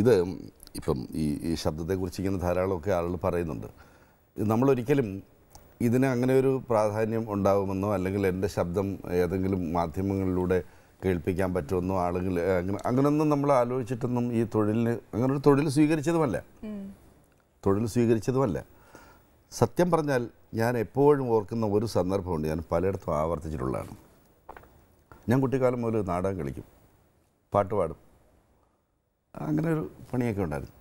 ഇത് ഇപ്പം ഈ ഈ ശബ്ദത്തെക്കുറിച്ച് ഇങ്ങനെ ധാരാളമൊക്കെ ആളുകൾ പറയുന്നുണ്ട് നമ്മളൊരിക്കലും ഇതിന് അങ്ങനെ ഒരു പ്രാധാന്യം ഉണ്ടാകുമെന്നോ അല്ലെങ്കിൽ എൻ്റെ ശബ്ദം ഏതെങ്കിലും മാധ്യമങ്ങളിലൂടെ കേൾപ്പിക്കാൻ പറ്റുമെന്നോ ആളുകൾ അങ്ങനെ അങ്ങനൊന്നും നമ്മൾ ആലോചിച്ചിട്ടൊന്നും ഈ തൊഴിലിന് ഒരു തൊഴിൽ സ്വീകരിച്ചതുമല്ല തൊഴിൽ സ്വീകരിച്ചതുമല്ല സത്യം പറഞ്ഞാൽ ഞാൻ എപ്പോഴും ഓർക്കുന്ന ഒരു സന്ദർഭമുണ്ട് ഞാൻ പലയിടത്തും ആവർത്തിച്ചിട്ടുള്ളതാണ് ഞാൻ കുട്ടിക്കാലം മുതൽ നാടകം കളിക്കും പാട്ട് പാടും അങ്ങനെ ഒരു പണിയൊക്കെ ഉണ്ടായിരുന്നു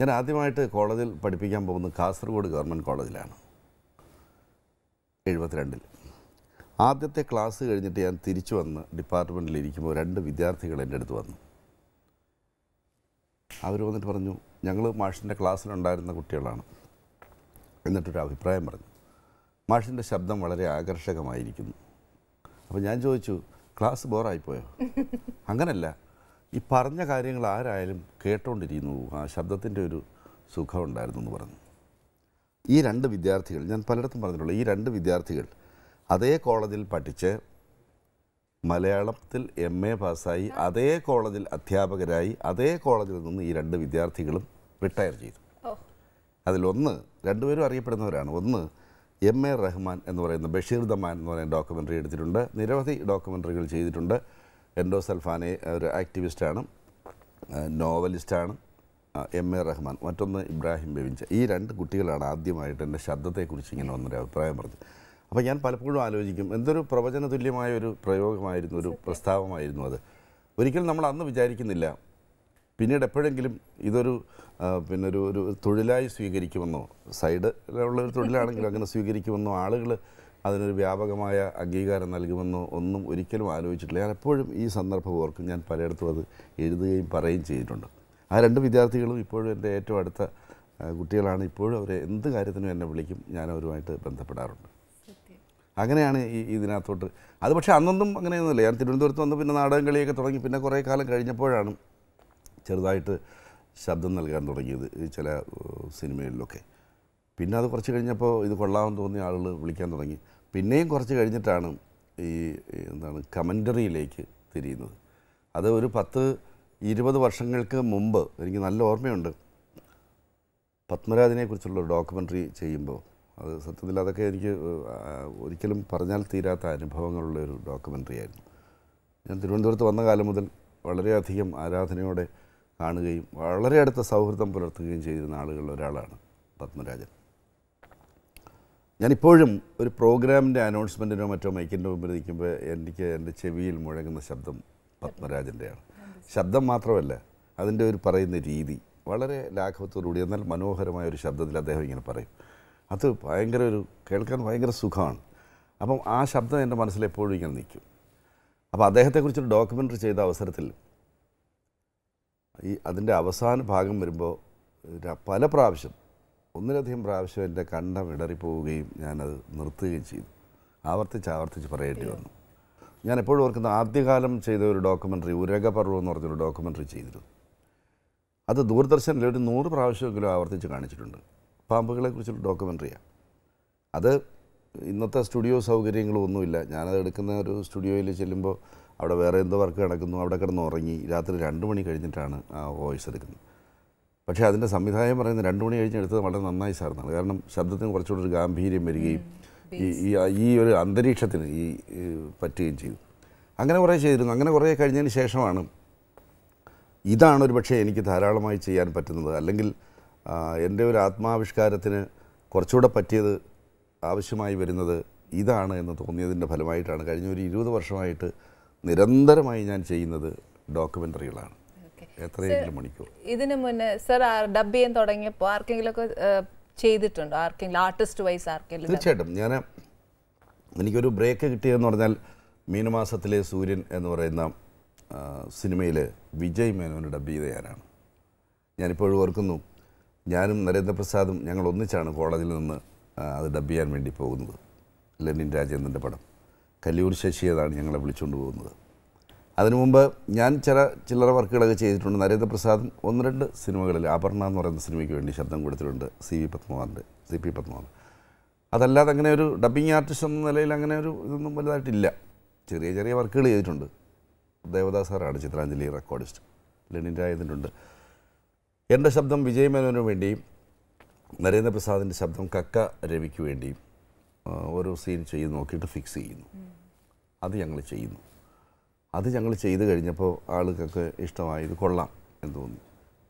ഞാൻ ആദ്യമായിട്ട് കോളേജിൽ പഠിപ്പിക്കാൻ പോകുന്നത് കാസർഗോഡ് ഗവൺമെൻറ് കോളേജിലാണ് എഴുപത്തിരണ്ടിൽ ആദ്യത്തെ ക്ലാസ് കഴിഞ്ഞിട്ട് ഞാൻ തിരിച്ചു വന്ന് ഡിപ്പാർട്ട്മെൻറ്റിൽ ഇരിക്കുമ്പോൾ രണ്ട് വിദ്യാർത്ഥികൾ എൻ്റെ അടുത്ത് വന്നു അവർ വന്നിട്ട് പറഞ്ഞു ഞങ്ങൾ മാഷിൻ്റെ ക്ലാസ്സിലുണ്ടായിരുന്ന കുട്ടികളാണ് എന്നിട്ടൊരു അഭിപ്രായം പറഞ്ഞു മാഷിൻ്റെ ശബ്ദം വളരെ ആകർഷകമായിരിക്കുന്നു അപ്പോൾ ഞാൻ ചോദിച്ചു ക്ലാസ് ബോറായിപ്പോയോ അങ്ങനല്ല ഈ പറഞ്ഞ കാര്യങ്ങൾ ആരായാലും കേട്ടോണ്ടിരിക്കുന്നു ആ ശബ്ദത്തിൻ്റെ ഒരു സുഖം ഉണ്ടായിരുന്നു എന്ന് പറഞ്ഞു ഈ രണ്ട് വിദ്യാർത്ഥികൾ ഞാൻ പലയിടത്തും പറഞ്ഞിട്ടുള്ളൂ ഈ രണ്ട് വിദ്യാർത്ഥികൾ അതേ കോളേജിൽ പഠിച്ച് മലയാളത്തിൽ എം എ പാസ്സായി അതേ കോളേജിൽ അധ്യാപകരായി അതേ കോളേജിൽ നിന്ന് ഈ രണ്ട് വിദ്യാർത്ഥികളും റിട്ടയർ ചെയ്തു അതിലൊന്ന് രണ്ടുപേരും അറിയപ്പെടുന്നവരാണ് ഒന്ന് എം എ റഹ്മാൻ എന്ന് പറയുന്ന ബഷീർ ദമാൻ എന്ന് പറയുന്ന ഡോക്യുമെൻ്ററി എടുത്തിട്ടുണ്ട് നിരവധി ഡോക്യുമെൻ്ററികൾ ചെയ്തിട്ടുണ്ട് എൻഡോ സൽഫാനെ ഒരു ആക്ടിവിസ്റ്റാണ് നോവലിസ്റ്റാണ് എം എ റഹ്മാൻ മറ്റൊന്ന് ഇബ്രാഹിം ബെവിഞ്ച ഈ രണ്ട് കുട്ടികളാണ് ആദ്യമായിട്ട് എൻ്റെ ശബ്ദത്തെക്കുറിച്ച് ഇങ്ങനെ വന്നൊരു അഭിപ്രായം പറഞ്ഞത് അപ്പോൾ ഞാൻ പലപ്പോഴും ആലോചിക്കും എന്തൊരു പ്രവചന തുല്യമായ ഒരു പ്രയോഗമായിരുന്നു ഒരു പ്രസ്താവമായിരുന്നു അത് ഒരിക്കലും നമ്മൾ അന്ന് വിചാരിക്കുന്നില്ല പിന്നീട് എപ്പോഴെങ്കിലും ഇതൊരു പിന്നെ ഒരു ഒരു തൊഴിലായി സ്വീകരിക്കുമെന്നോ സൈഡിലുള്ള ഒരു തൊഴിലാണെങ്കിലും അങ്ങനെ സ്വീകരിക്കുമെന്നോ ആളുകൾ അതിനൊരു വ്യാപകമായ അംഗീകാരം നൽകുമെന്നോ ഒന്നും ഒരിക്കലും ആലോചിച്ചിട്ടില്ല ഞാൻ എപ്പോഴും ഈ സന്ദർഭം ഓർക്കും ഞാൻ പലയിടത്തും അത് എഴുതുകയും പറയുകയും ചെയ്തിട്ടുണ്ട് ആ രണ്ട് വിദ്യാർത്ഥികളും ഇപ്പോഴും എൻ്റെ ഏറ്റവും അടുത്ത കുട്ടികളാണ് ഇപ്പോഴും അവരെ എന്ത് കാര്യത്തിനും എന്നെ വിളിക്കും ഞാൻ അവരുമായിട്ട് ബന്ധപ്പെടാറുണ്ട് അങ്ങനെയാണ് ഈ ഇതിനകത്തോട്ട് അത് പക്ഷേ അന്നൊന്നും അങ്ങനെയൊന്നുമില്ല ഞാൻ തിരുവനന്തപുരത്ത് വന്ന് പിന്നെ നാടകം കളിയൊക്കെ തുടങ്ങി പിന്നെ കുറേ കാലം കഴിഞ്ഞപ്പോഴാണ് ചെറുതായിട്ട് ശബ്ദം നൽകാൻ തുടങ്ങിയത് ചില സിനിമകളിലൊക്കെ പിന്നെ അത് കുറച്ച് കഴിഞ്ഞപ്പോൾ ഇത് കൊള്ളാമെന്ന് തോന്നിയ ആളുകൾ വിളിക്കാൻ തുടങ്ങി പിന്നെയും കുറച്ച് കഴിഞ്ഞിട്ടാണ് ഈ എന്താണ് കമൻ്ററിയിലേക്ക് തിരിയുന്നത് അത് ഒരു പത്ത് ഇരുപത് വർഷങ്ങൾക്ക് മുമ്പ് എനിക്ക് നല്ല ഓർമ്മയുണ്ട് പത്മരാജിനെക്കുറിച്ചുള്ള ഒരു ഡോക്യുമെൻ്ററി ചെയ്യുമ്പോൾ അത് സത്യത്തിൽ അതൊക്കെ എനിക്ക് ഒരിക്കലും പറഞ്ഞാൽ തീരാത്ത അനുഭവങ്ങളുള്ള ഒരു ഡോക്യുമെൻ്ററി ആയിരുന്നു ഞാൻ തിരുവനന്തപുരത്ത് വന്ന കാലം മുതൽ വളരെയധികം ആരാധനയോടെ കാണുകയും വളരെ അടുത്ത സൗഹൃദം പുലർത്തുകയും ചെയ്തിരുന്ന ആളുകളിൽ ഒരാളാണ് പത്മരാജൻ ഞാനിപ്പോഴും ഒരു പ്രോഗ്രാമിൻ്റെ അനൗൺസ്മെൻറ്റിനോ മറ്റോ മൈക്കിൻ്റെ മുമ്പിൽ നിൽക്കുമ്പോൾ എനിക്ക് എൻ്റെ ചെവിയിൽ മുഴങ്ങുന്ന ശബ്ദം പത്മരാജൻ്റെയാണ് ശബ്ദം മാത്രമല്ല അതിൻ്റെ ഒരു പറയുന്ന രീതി വളരെ ലാഘവത്തോടുകൂടി എന്നാൽ മനോഹരമായ ഒരു ശബ്ദത്തിൽ അദ്ദേഹം ഇങ്ങനെ പറയും അത് ഭയങ്കര ഒരു കേൾക്കാൻ ഭയങ്കര സുഖമാണ് അപ്പം ആ ശബ്ദം എൻ്റെ മനസ്സിൽ എപ്പോഴും ഇങ്ങനെ നിൽക്കും അപ്പോൾ അദ്ദേഹത്തെക്കുറിച്ചൊരു ഡോക്യുമെൻ്ററി ചെയ്ത അവസരത്തിൽ ഈ അതിൻ്റെ അവസാന ഭാഗം വരുമ്പോൾ പല പ്രാവശ്യം ഒന്നിലധികം പ്രാവശ്യം എൻ്റെ കണ്ഠം ഇടറിപ്പോവുകയും ഞാനത് നിർത്തുകയും ചെയ്തു ആവർത്തിച്ച് ആവർത്തിച്ച് പറയേണ്ടി വന്നു ഞാൻ എപ്പോഴും ഓർക്കുന്ന ആദ്യകാലം ചെയ്ത ഒരു ഡോക്യുമെൻ്ററി ഉരകപർവ്വം എന്ന് പറഞ്ഞൊരു ഡോക്യുമെൻ്ററി ചെയ്തിരുന്നു അത് ദൂരദർശനിൽ ഒരു നൂറ് പ്രാവശ്യമെങ്കിലും ആവർത്തിച്ച് കാണിച്ചിട്ടുണ്ട് പാമ്പുകളെ കുറിച്ചൊരു ഡോക്യുമെൻ്ററിയാണ് അത് ഇന്നത്തെ സ്റ്റുഡിയോ സൗകര്യങ്ങളും ഒന്നുമില്ല ഞാനത് എടുക്കുന്ന ഒരു സ്റ്റുഡിയോയിൽ ചെല്ലുമ്പോൾ അവിടെ വേറെ എന്തോ വർക്ക് നടക്കുന്നു അവിടെ കിടന്ന് ഉറങ്ങി രാത്രി രണ്ട് മണി കഴിഞ്ഞിട്ടാണ് ആ വോയിസ് എടുക്കുന്നത് പക്ഷേ അതിൻ്റെ സംവിധാനം പറയുന്നത് രണ്ടു മണി കഴിഞ്ഞ് എടുത്തത് വളരെ നന്നായി സാറിനാണ് കാരണം ശബ്ദത്തിന് കുറച്ചുകൂടി ഒരു ഗാംഭീര്യം വരികയും ഈ ഈ ഒരു അന്തരീക്ഷത്തിന് ഈ പറ്റുകയും ചെയ്തു അങ്ങനെ കുറേ ചെയ്തിരുന്നു അങ്ങനെ കുറേ കഴിഞ്ഞതിന് ശേഷമാണ് ഇതാണ് ഒരു പക്ഷേ എനിക്ക് ധാരാളമായി ചെയ്യാൻ പറ്റുന്നത് അല്ലെങ്കിൽ എൻ്റെ ഒരു ആത്മാവിഷ്കാരത്തിന് കുറച്ചുകൂടെ പറ്റിയത് ആവശ്യമായി വരുന്നത് ഇതാണ് എന്ന് തോന്നിയതിൻ്റെ ഫലമായിട്ടാണ് കഴിഞ്ഞ ഒരു ഇരുപത് വർഷമായിട്ട് നിരന്തരമായി ഞാൻ ചെയ്യുന്നത് ഡോക്യുമെൻ്ററികളാണ് എത്രയെങ്കിലും മണിക്കൂർ ഇതിനു മുന്നേ സർ ഡബ് ചെയ്യാൻ തുടങ്ങിയപ്പോൾ ആർക്കെങ്കിലുമൊക്കെ ചെയ്തിട്ടുണ്ടോ ആർക്കെങ്കിലും ആർട്ടിസ്റ്റ് വൈസ് ആർക്കെങ്കിലും തീർച്ചയായിട്ടും ഞാൻ എനിക്കൊരു ബ്രേക്ക് കിട്ടിയതെന്ന് പറഞ്ഞാൽ മീനമാസത്തിലെ സൂര്യൻ എന്ന് പറയുന്ന സിനിമയിൽ വിജയ് മേനോന് ഡബ് ചെയ്ത ഞാനാണ് ഞാനിപ്പോഴും ഓർക്കുന്നു ഞാനും നരേന്ദ്രപ്രസാദും ഞങ്ങൾ ഒന്നിച്ചാണ് കോളേജിൽ നിന്ന് അത് ഡബ് ചെയ്യാൻ വേണ്ടി പോകുന്നത് ലെനിൻ രാജേന്ദ്രൻ്റെ പടം കല്ലൂർ ശശിയതാണ് ഞങ്ങളെ വിളിച്ചുകൊണ്ട് പോകുന്നത് അതിനു മുമ്പ് ഞാൻ ചില ചില്ലറ വർക്കുകളൊക്കെ ചെയ്തിട്ടുണ്ട് നരേന്ദ്രപ്രസാദ് ഒന്ന് രണ്ട് സിനിമകളിൽ അപർണ എന്ന് പറയുന്ന സിനിമയ്ക്ക് വേണ്ടി ശബ്ദം കൊടുത്തിട്ടുണ്ട് സി വി പത്മകുമാറിൻ്റെ സി പി പത്മകുമാർ അതല്ലാതെ അങ്ങനെ ഒരു ഡബ്ബിംഗ് ആർട്ടിസ്റ്റ് എന്ന നിലയിൽ അങ്ങനെ ഒരു ഇതൊന്നും വലുതായിട്ടില്ല ചെറിയ ചെറിയ വർക്കുകൾ ചെയ്തിട്ടുണ്ട് ദേവദാസ് സാറാണ് ചിത്രാഞ്ജലി റെക്കോർഡിസ്റ്റ് ലെനിൻ രായതിനുണ്ട് എൻ്റെ ശബ്ദം വിജയ് മേനോന് വേണ്ടിയും നരേന്ദ്രപ്രസാദിൻ്റെ ശബ്ദം കക്ക രവിക്ക് വേണ്ടിയും ഓരോ സീൻ ചെയ്ത് നോക്കിയിട്ട് ഫിക്സ് ചെയ്യുന്നു അത് ഞങ്ങൾ ചെയ്യുന്നു അത് ഞങ്ങൾ ചെയ്തു കഴിഞ്ഞപ്പോൾ ആളുകൾക്ക് ഇഷ്ടമായി ഇത് കൊള്ളാം എന്ന് തോന്നി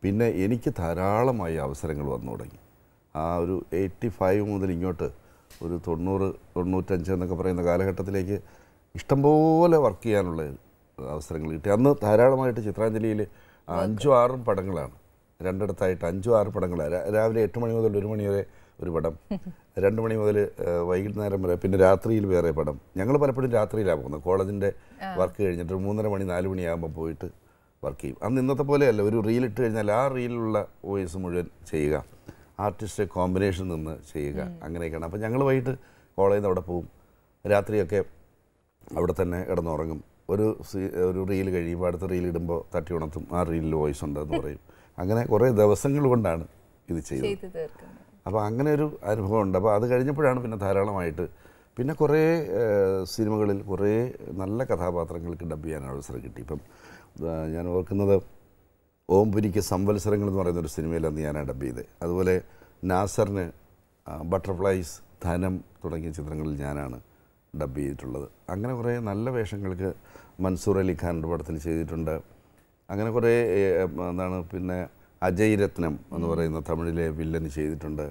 പിന്നെ എനിക്ക് ധാരാളമായി അവസരങ്ങൾ വന്നു തുടങ്ങി ആ ഒരു എയ്റ്റി ഫൈവ് മുതൽ ഇങ്ങോട്ട് ഒരു തൊണ്ണൂറ് തൊണ്ണൂറ്റഞ്ച് എന്നൊക്കെ പറയുന്ന കാലഘട്ടത്തിലേക്ക് ഇഷ്ടംപോലെ വർക്ക് ചെയ്യാനുള്ള അവസരങ്ങൾ കിട്ടി അന്ന് ധാരാളമായിട്ട് ചിത്രാഞ്ജലിയിൽ അഞ്ചും ആറും പടങ്ങളാണ് രണ്ടിടത്തായിട്ട് അഞ്ചും ആറ് പടങ്ങൾ രാവിലെ എട്ട് മണി മുതൽ ഒരു മണി വരെ ഒരു പടം രണ്ടു മണി മുതൽ വൈകുന്നേരം വരെ പിന്നെ രാത്രിയിൽ വേറെ പടം ഞങ്ങൾ പലപ്പോഴും രാത്രിയിലാണ് പോകുന്നത് കോളേജിൻ്റെ വർക്ക് കഴിഞ്ഞിട്ട് മൂന്നര മണി നാല് മണിയാകുമ്പോൾ പോയിട്ട് വർക്ക് ചെയ്യും അന്ന് ഇന്നത്തെ പോലെയല്ല ഒരു റീൽ ഇട്ട് കഴിഞ്ഞാൽ ആ റീലിലുള്ള വോയിസ് മുഴുവൻ ചെയ്യുക ആർട്ടിസ്റ്റ് കോമ്പിനേഷൻ നിന്ന് ചെയ്യുക അങ്ങനെയൊക്കെയാണ് അപ്പോൾ ഞങ്ങൾ വൈകിട്ട് കോളേജിൽ നിന്ന് അവിടെ പോവും രാത്രിയൊക്കെ അവിടെ തന്നെ കിടന്നുറങ്ങും ഒരു ഒരു റീൽ കഴിയുമ്പോൾ അടുത്ത റീൽ ഇടുമ്പോൾ തട്ടി ഉണർത്തും ആ റീലിൽ വോയിസ് ഉണ്ടെന്ന് പറയും അങ്ങനെ കുറേ ദിവസങ്ങൾ കൊണ്ടാണ് ഇത് ചെയ്തത് അപ്പോൾ അങ്ങനെ ഒരു അനുഭവമുണ്ട് അപ്പോൾ അത് കഴിഞ്ഞപ്പോഴാണ് പിന്നെ ധാരാളമായിട്ട് പിന്നെ കുറേ സിനിമകളിൽ കുറേ നല്ല കഥാപാത്രങ്ങൾക്ക് ഡബ് ചെയ്യാൻ അവസരം കിട്ടി ഇപ്പം ഞാൻ ഓർക്കുന്നത് ഓംപുരിക്ക് സംവത്സരങ്ങൾ എന്ന് പറയുന്ന ഒരു സിനിമയിൽ അന്ന് ഞാൻ ഡബ് ചെയ്തത് അതുപോലെ നാസറിന് ബട്ടർഫ്ലൈസ് ധനം തുടങ്ങിയ ചിത്രങ്ങളിൽ ഞാനാണ് ഡബ് ചെയ്തിട്ടുള്ളത് അങ്ങനെ കുറേ നല്ല വേഷങ്ങൾക്ക് മൻസൂർ അലി പടത്തിൽ ചെയ്തിട്ടുണ്ട് അങ്ങനെ കുറേ എന്താണ് പിന്നെ അജയ് രത്നം എന്ന് പറയുന്ന തമിഴിലെ വില്ലന് ചെയ്തിട്ടുണ്ട്